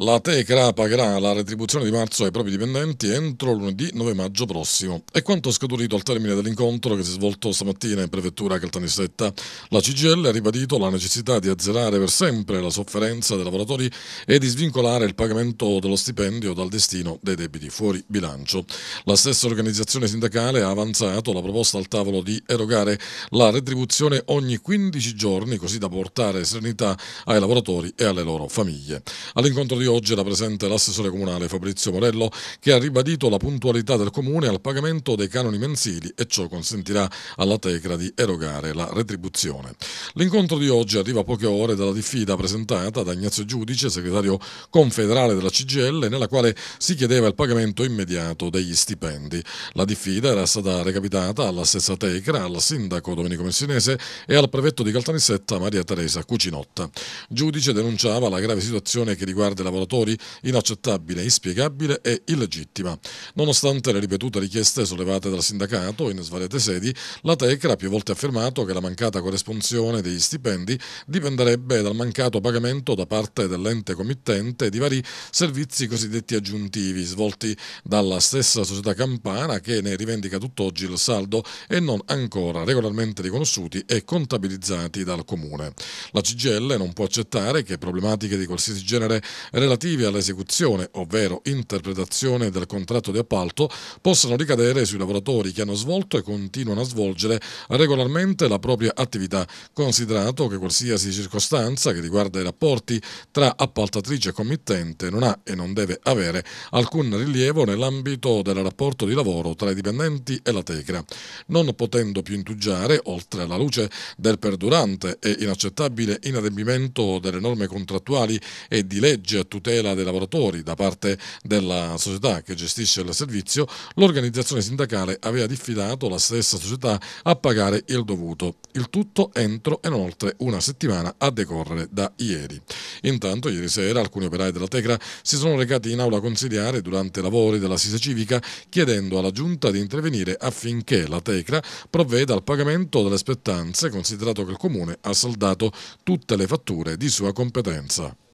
La Tecra pagherà la retribuzione di marzo ai propri dipendenti entro lunedì 9 maggio prossimo. È quanto scaturito al termine dell'incontro che si è svolto stamattina in prefettura Caltanissetta. La CGL ha ribadito la necessità di azzerare per sempre la sofferenza dei lavoratori e di svincolare il pagamento dello stipendio dal destino dei debiti fuori bilancio. La stessa organizzazione sindacale ha avanzato la proposta al tavolo di erogare la retribuzione ogni 15 giorni così da portare serenità ai lavoratori e alle loro famiglie. All'incontro di lavori oggi era presente l'assessore comunale Fabrizio Morello che ha ribadito la puntualità del comune al pagamento dei canoni mensili e ciò consentirà alla Tecra di erogare la retribuzione. L'incontro di oggi arriva a poche ore dalla diffida presentata da Ignazio Giudice, segretario confederale della CGL, nella quale si chiedeva il pagamento immediato degli stipendi. La diffida era stata recapitata alla stessa Tecra, al sindaco Domenico Messinese e al prefetto di Caltanissetta Maria Teresa Cucinotta. Giudice denunciava la grave situazione che riguarda i lavoratori lavoratori inaccettabile, inspiegabile e illegittima. Nonostante le ripetute richieste sollevate dal sindacato in svariate sedi, la Tecra ha più volte affermato che la mancata corrisponzione degli stipendi dipenderebbe dal mancato pagamento da parte dell'ente committente di vari servizi cosiddetti aggiuntivi svolti dalla stessa società campana che ne rivendica tutt'oggi il saldo e non ancora regolarmente riconosciuti e contabilizzati dal comune. La CGL non può accettare che problematiche di qualsiasi genere relativi all'esecuzione, ovvero interpretazione del contratto di appalto, possano ricadere sui lavoratori che hanno svolto e continuano a svolgere regolarmente la propria attività, considerato che qualsiasi circostanza che riguarda i rapporti tra appaltatrice e committente non ha e non deve avere alcun rilievo nell'ambito del rapporto di lavoro tra i dipendenti e la Tecra. Non potendo più intuggiare, oltre alla luce del perdurante e inaccettabile inadempimento delle norme contrattuali e di legge attuali, tutela dei lavoratori da parte della società che gestisce il servizio, l'organizzazione sindacale aveva diffidato la stessa società a pagare il dovuto, il tutto entro e non oltre una settimana a decorrere da ieri. Intanto ieri sera alcuni operai della Tecra si sono recati in aula consiliare durante i lavori della Sisa Civica chiedendo alla Giunta di intervenire affinché la Tecra provveda al pagamento delle spettanze considerato che il Comune ha saldato tutte le fatture di sua competenza.